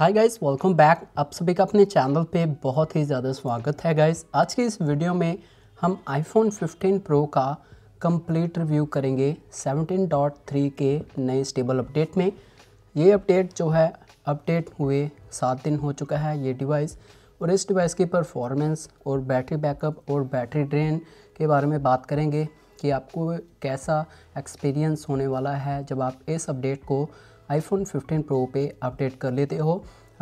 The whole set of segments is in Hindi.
हाय गाइस वेलकम बैक आप सभी का अपने चैनल पे बहुत ही ज़्यादा स्वागत है गाइस आज के इस वीडियो में हम आईफोन 15 प्रो का कंप्लीट रिव्यू करेंगे 17.3 के नए स्टेबल अपडेट में ये अपडेट जो है अपडेट हुए सात दिन हो चुका है ये डिवाइस और इस डिवाइस की परफॉर्मेंस और बैटरी बैकअप और बैटरी ड्रेन के बारे में बात करेंगे कि आपको कैसा एक्सपीरियंस होने वाला है जब आप इस अपडेट को आईफोन 15 प्रो पे अपडेट कर लेते हो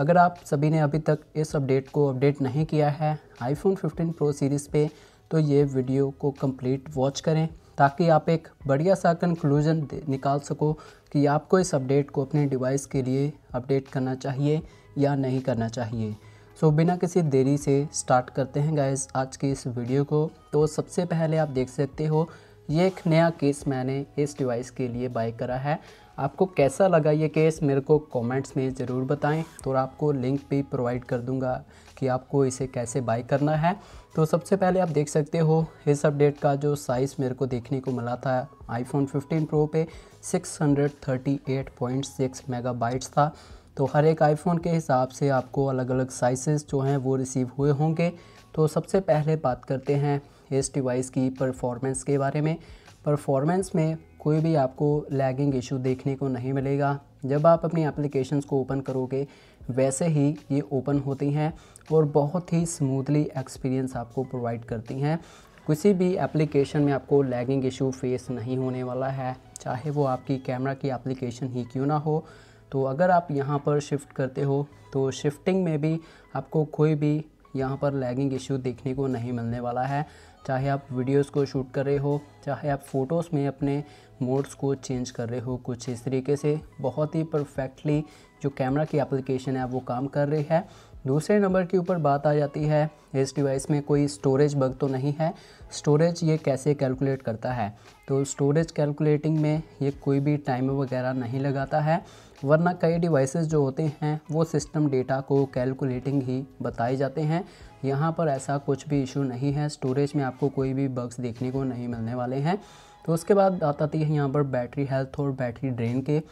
अगर आप सभी ने अभी तक इस अपडेट को अपडेट नहीं किया है आईफोन 15 प्रो सीरीज़ पे तो ये वीडियो को कंप्लीट वॉच करें ताकि आप एक बढ़िया सा कंक्लूजन निकाल सको कि आपको इस अपडेट को अपने डिवाइस के लिए अपडेट करना चाहिए या नहीं करना चाहिए सो so, बिना किसी देरी से स्टार्ट करते हैं गाइज आज की इस वीडियो को तो सबसे पहले आप देख सकते हो ये एक नया केस मैंने इस डिवाइस के लिए बाई करा है आपको कैसा लगा ये केस मेरे को कमेंट्स में ज़रूर बताएं तो आपको लिंक भी प्रोवाइड कर दूंगा कि आपको इसे कैसे बाई करना है तो सबसे पहले आप देख सकते हो इस अपडेट का जो साइज़ मेरे को देखने को मिला था आईफोन 15 प्रो पे 638.6 मेगाबाइट्स था तो हर एक आईफोन के हिसाब से आपको अलग अलग साइज़ जो हैं वो रिसीव हुए होंगे तो सबसे पहले बात करते हैं इस डिवाइस की परफॉर्मेंस के बारे में परफॉर्मेंस में कोई भी आपको लैगिंग इशू देखने को नहीं मिलेगा जब आप अपनी एप्लीकेशंस को ओपन करोगे वैसे ही ये ओपन होती हैं और बहुत ही स्मूथली एक्सपीरियंस आपको प्रोवाइड करती हैं किसी भी एप्लीकेशन में आपको लैगिंग इशू फेस नहीं होने वाला है चाहे वो आपकी कैमरा की एप्लीकेशन ही क्यों ना हो तो अगर आप यहाँ पर शिफ्ट करते हो तो शिफ्टिंग में भी आपको कोई भी यहाँ पर लैगिंग इशू देखने को नहीं मिलने वाला है चाहे आप वीडियोस को शूट कर रहे हो चाहे आप फ़ोटोज़ में अपने मोड्स को चेंज कर रहे हो कुछ इस तरीके से बहुत ही परफेक्टली जो कैमरा की एप्लीकेशन है वो काम कर रही है दूसरे नंबर के ऊपर बात आ जाती है इस डिवाइस में कोई स्टोरेज बग तो नहीं है स्टोरेज ये कैसे कैलकुलेट करता है तो स्टोरेज कैलकुलेटिंग में ये कोई भी टाइम वगैरह नहीं लगाता है वरना कई डिवाइसेस जो होते हैं वो सिस्टम डेटा को कैलकुलेटिंग ही बताए जाते हैं यहाँ पर ऐसा कुछ भी इशू नहीं है स्टोरेज में आपको कोई भी बग्स देखने को नहीं मिलने वाले हैं तो उसके बाद आता है यहाँ पर बैटरी हेल्थ और बैटरी ड्रेन के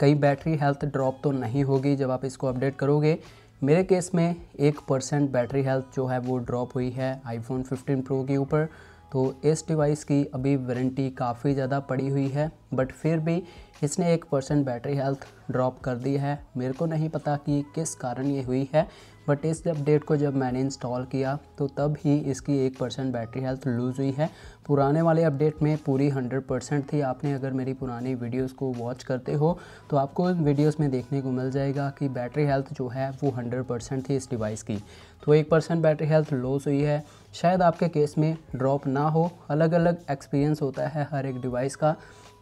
कई बैटरी हेल्थ ड्रॉप तो नहीं होगी जब आप इसको अपडेट करोगे मेरे केस में एक परसेंट बैटरी हेल्थ जो है वो ड्रॉप हुई है आईफोन 15 प्रो के ऊपर तो इस डिवाइस की अभी वारंटी काफ़ी ज़्यादा पड़ी हुई है बट फिर भी इसने एक परसेंट बैटरी हेल्थ ड्रॉप कर दी है मेरे को नहीं पता कि किस कारण ये हुई है बट इस अपडेट को जब मैंने इंस्टॉल किया तो तब ही इसकी एक परसेंट बैटरी हेल्थ लूज़ हुई है पुराने वाले अपडेट में पूरी हंड्रेड परसेंट थी आपने अगर मेरी पुरानी वीडियोस को वॉच करते हो तो आपको इन वीडियोस में देखने को मिल जाएगा कि बैटरी हेल्थ जो है वो हंड्रेड परसेंट थी इस डिवाइस की तो एक परसेंट बैटरी हेल्थ लॉस हुई है शायद आपके केस में ड्रॉप ना हो अलग अलग एक्सपीरियंस होता है हर एक डिवाइस का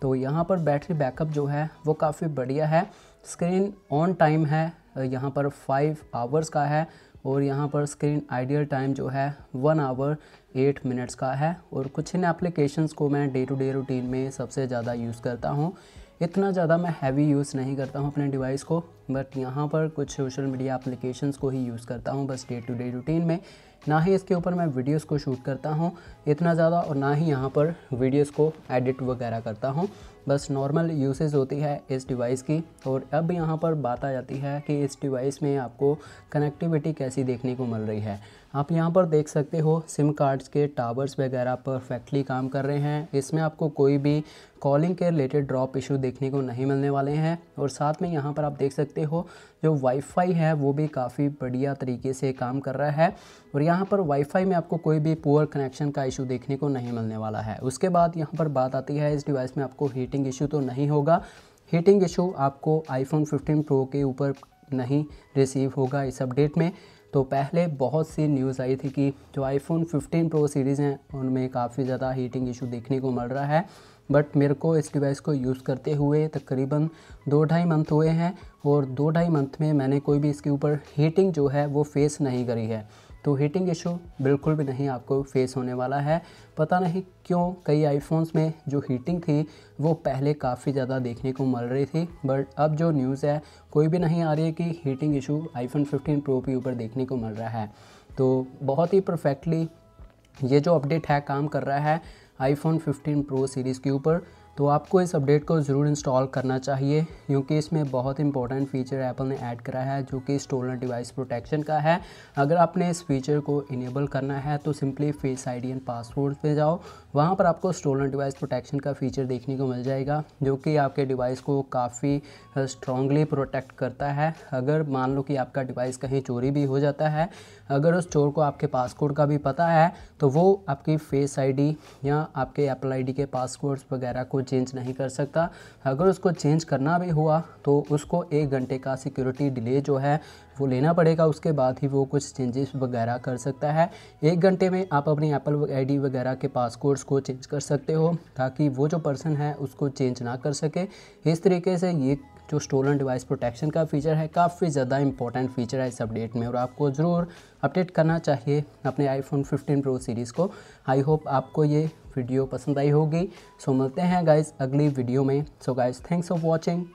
तो यहाँ पर बैटरी बैकअप जो है वो काफ़ी बढ़िया है स्क्रीन ऑन टाइम है यहाँ पर फाइव आवर्स का है और यहाँ पर स्क्रीन आइडियल टाइम जो है वन आवर एट मिनट्स का है और कुछ इन एप्लीकेशंस को मैं डे टू डे रूटीन में सबसे ज़्यादा यूज़ करता हूँ इतना ज़्यादा मैं हैवी यूज़ नहीं करता हूँ अपने डिवाइस को बट यहाँ पर कुछ सोशल मीडिया एप्लीकेशंस को ही यूज़ करता हूँ बस डे टू डे रूटीन में ना ही इसके ऊपर मैं वीडियोस को शूट करता हूँ इतना ज़्यादा और ना ही यहाँ पर वीडियोस को एडिट वगैरह करता हूँ बस नॉर्मल यूसेज होती है इस डिवाइस की और अब यहाँ पर बात आ जाती है कि इस डिवाइस में आपको कनेक्टिविटी कैसी देखने को मिल रही है आप यहाँ पर देख सकते हो सिम कार्ड्स के टावर्स वगैरह परफेक्टली काम कर रहे हैं इसमें आपको कोई भी कॉलिंग के रिलेटेड ड्रॉप इशू देखने को नहीं मिलने वाले हैं और साथ में यहाँ पर आप देख सकते सकते हो जो वाईफाई है वो भी काफ़ी बढ़िया तरीके से काम कर रहा है और यहाँ पर वाईफाई में आपको कोई भी पुअर कनेक्शन का इशू देखने को नहीं मिलने वाला है उसके बाद यहाँ पर बात आती है इस डिवाइस में आपको हीटिंग इशू तो नहीं होगा हीटिंग इशू आपको आईफोन फिफ्टीन प्रो के ऊपर नहीं रिसीव होगा इस अपडेट में तो पहले बहुत सी न्यूज़ आई थी कि जो आईफोन 15 प्रो सीरीज़ हैं उनमें काफ़ी ज़्यादा हीटिंग इशू देखने को मिल रहा है बट मेरे को इस डिवाइस को यूज़ करते हुए तकरीबन दो ढाई मंथ हुए हैं और दो ढाई मंथ में मैंने कोई भी इसके ऊपर हीटिंग जो है वो फेस नहीं करी है तो हीटिंग इशू बिल्कुल भी नहीं आपको फेस होने वाला है पता नहीं क्यों कई आईफोन्स में जो हीटिंग थी वो पहले काफ़ी ज़्यादा देखने को मिल रही थी बट अब जो न्यूज़ है कोई भी नहीं आ रही है कि हीटिंग इशू आईफोन 15 प्रो के ऊपर देखने को मिल रहा है तो बहुत ही परफेक्टली ये जो अपडेट है काम कर रहा है आईफोन 15 प्रो सीरीज़ के ऊपर तो आपको इस अपडेट को ज़रूर इंस्टॉल करना चाहिए क्योंकि इसमें बहुत इंपॉर्टेंट फीचर एप्पल ने ऐड करा है जो कि स्टोलन डिवाइस प्रोटेक्शन का है अगर आपने इस फीचर को इनेबल करना है तो simply face ID and password पे जाओ वहाँ पर आपको स्टोलन डिवाइस प्रोटेक्शन का फीचर देखने को मिल जाएगा जो कि आपके डिवाइस को काफ़ी स्ट्रॉन्गली प्रोटेक्ट करता है अगर मान लो कि आपका डिवाइस कहीं चोरी भी हो जाता है अगर उस चोर को आपके पासकोड का भी पता है तो वो आपकी फेस आईडी या आपके एप्पल आईडी के पासवर्ड्स वगैरह को चेंज नहीं कर सकता अगर उसको चेंज करना भी हुआ तो उसको एक घंटे का सिक्योरिटी डिले जो है वो लेना पड़ेगा उसके बाद ही वो कुछ चेंजेस वगैरह कर सकता है एक घंटे में आप अपनी एप्पल आईडी वगैरह के पासकोड्स को चेंज कर सकते हो ताकि वो जो पर्सन है उसको चेंज ना कर सके इस तरीके से ये जो स्टोलन डिवाइस प्रोटेक्शन का फीचर है काफ़ी ज़्यादा इंपॉर्टेंट फीचर है इस अपडेट में और आपको ज़रूर अपडेट करना चाहिए अपने आईफोन 15 प्रो सीरीज़ को आई होप आपको ये वीडियो पसंद आई होगी सो मिलते हैं गाइज अगली वीडियो में so guys thanks for watching